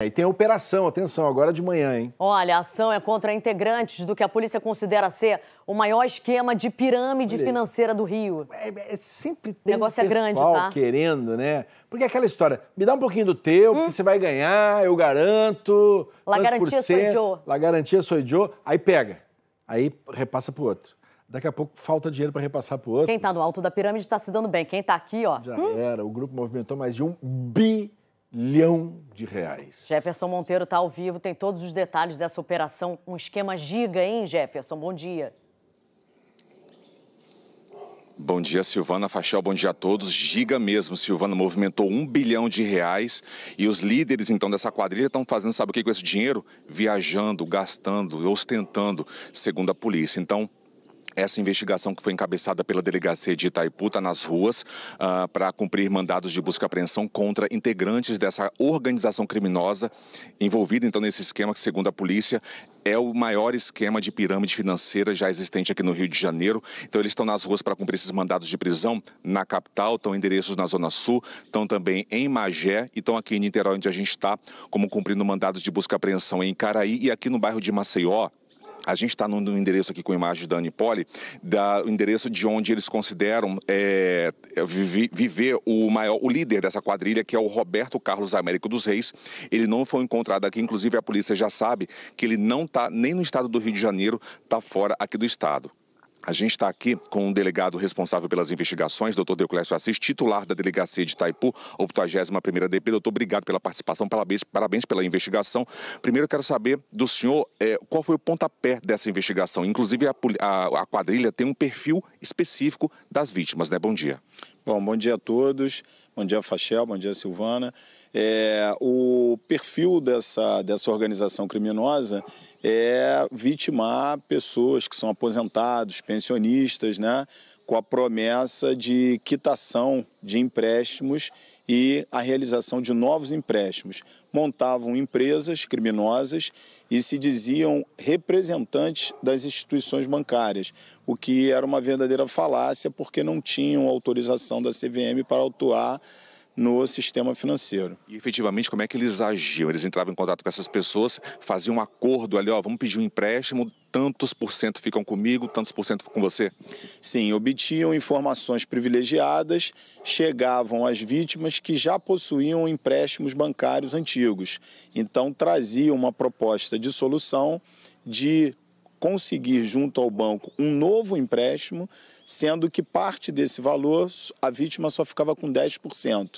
E tem a operação, atenção, agora de manhã, hein? Olha, a ação é contra integrantes do que a polícia considera ser o maior esquema de pirâmide Olha, financeira do Rio. É, é, é sempre tem o negócio é grande, tá? querendo, né? Porque é aquela história, me dá um pouquinho do teu, hum? porque você vai ganhar, eu garanto. La garantia sou Joe. La garantia sou Joe. Aí pega, aí repassa pro outro. Daqui a pouco falta dinheiro para repassar pro outro. Quem tá no alto da pirâmide tá se dando bem. Quem tá aqui, ó. Já hum? era. O grupo movimentou mais de um bi bilhão de reais. Jefferson Monteiro está ao vivo, tem todos os detalhes dessa operação. Um esquema giga, hein, Jefferson? Bom dia. Bom dia, Silvana Fachel. Bom dia a todos. Giga mesmo, Silvana movimentou um bilhão de reais e os líderes então dessa quadrilha estão fazendo, sabe o que com esse dinheiro? Viajando, gastando, ostentando, segundo a polícia. Então, essa investigação que foi encabeçada pela delegacia de Itaipu está nas ruas uh, ah, para cumprir mandados de busca e apreensão contra integrantes dessa organização criminosa envolvida então nesse esquema que, segundo a polícia, é o maior esquema de pirâmide financeira já existente aqui no Rio de Janeiro. Então eles estão nas ruas para cumprir esses mandados de prisão na capital, estão endereços na Zona Sul, estão também em Magé e estão aqui em Niterói, onde a gente está, como cumprindo mandados de busca e apreensão em Caraí e aqui no bairro de Maceió a gente está no, endereço aqui com imagem da Anipoli, da, o endereço de onde eles consideram é, é vi, viver o maior, o líder dessa quadrilha, que é o Roberto Carlos Américo dos Reis. Ele não foi encontrado aqui, inclusive a polícia já sabe que ele não está nem no estado do Rio de Janeiro, está fora aqui do estado. A gente está aqui com um delegado responsável pelas investigações, doutor Deoclésio Assis, titular da delegacia de Itaipu, 81ª DP. Doutor, obrigado pela participação, parabéns, parabéns pela investigação. Primeiro quero saber do senhor é, qual foi o pontapé dessa investigação. Inclusive a, a, a quadrilha tem um perfil específico das vítimas, né? Bom dia. Bom, bom dia a todos. Bom dia, Fachel. Bom dia, Silvana. É, o perfil dessa, dessa organização criminosa é vitimar pessoas que são aposentados, pensionistas, né, com a promessa de quitação de empréstimos e a realização de novos empréstimos. Montavam empresas criminosas e se diziam representantes das instituições bancárias, o que era uma verdadeira falácia porque não tinham autorização da CVM para atuar no sistema financeiro. E efetivamente, como é que eles agiam? Eles entravam em contato com essas pessoas, faziam um acordo ali, ó, vamos pedir um empréstimo, tantos por cento ficam comigo, tantos por cento com você? Sim, obtinham informações privilegiadas, chegavam às vítimas que já possuíam empréstimos bancários antigos. Então, traziam uma proposta de solução de conseguir junto ao banco um novo empréstimo sendo que parte desse valor a vítima só ficava com 10%.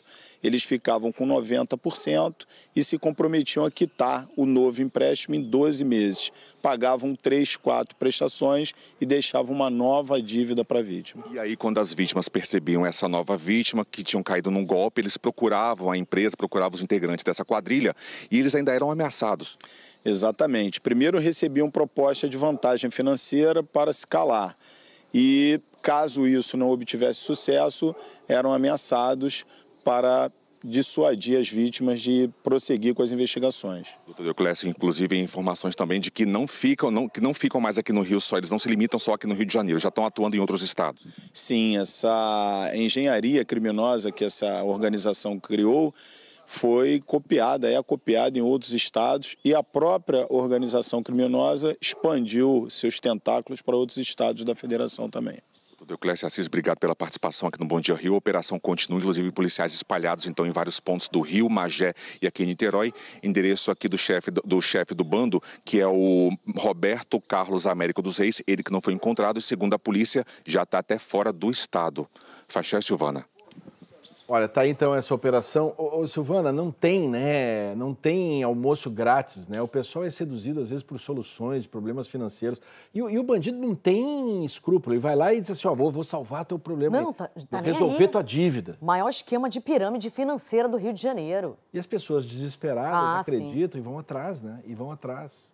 Eles ficavam com 90% e se comprometiam a quitar o novo empréstimo em 12 meses. Pagavam 3, 4 prestações e deixavam uma nova dívida para a vítima. E aí, quando as vítimas percebiam essa nova vítima, que tinham caído num golpe, eles procuravam a empresa, procuravam os integrantes dessa quadrilha e eles ainda eram ameaçados. Exatamente. Primeiro recebiam proposta de vantagem financeira para se calar e, caso isso não obtivesse sucesso, eram ameaçados para dissuadir as vítimas de prosseguir com as investigações. Doutor Deoclésio, inclusive, informações também de que não ficam, não, que não ficam mais aqui no Rio só, eles não se limitam só aqui no Rio de Janeiro, já estão atuando em outros estados. Sim, essa engenharia criminosa que essa organização criou foi copiada, é copiada em outros estados e a própria organização criminosa expandiu seus tentáculos para outros estados da federação também. Euclécio Assis, obrigado pela participação aqui no Bom Dia Rio. A operação continua, inclusive policiais espalhados então em vários pontos do Rio, Magé e aqui em Niterói. Endereço aqui do chefe do, do chefe do bando, que é o Roberto Carlos Américo dos Reis, ele que não foi encontrado e segundo a polícia já está até fora do estado. Faxé Silvana. Olha, tá aí então essa operação. Ô, ô, Silvana, não tem, né? Não tem almoço grátis, né? O pessoal é seduzido às vezes por soluções, problemas financeiros. E, e o bandido não tem escrúpulo. Ele vai lá e diz assim: ó, vou, vou salvar teu problema. Não, tá, tá resolver tua dívida. Maior esquema de pirâmide financeira do Rio de Janeiro. E as pessoas desesperadas ah, acreditam sim. e vão atrás, né? E vão atrás.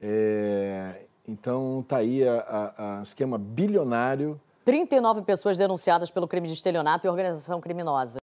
É... Então tá aí o esquema bilionário 39 pessoas denunciadas pelo crime de estelionato e organização criminosa.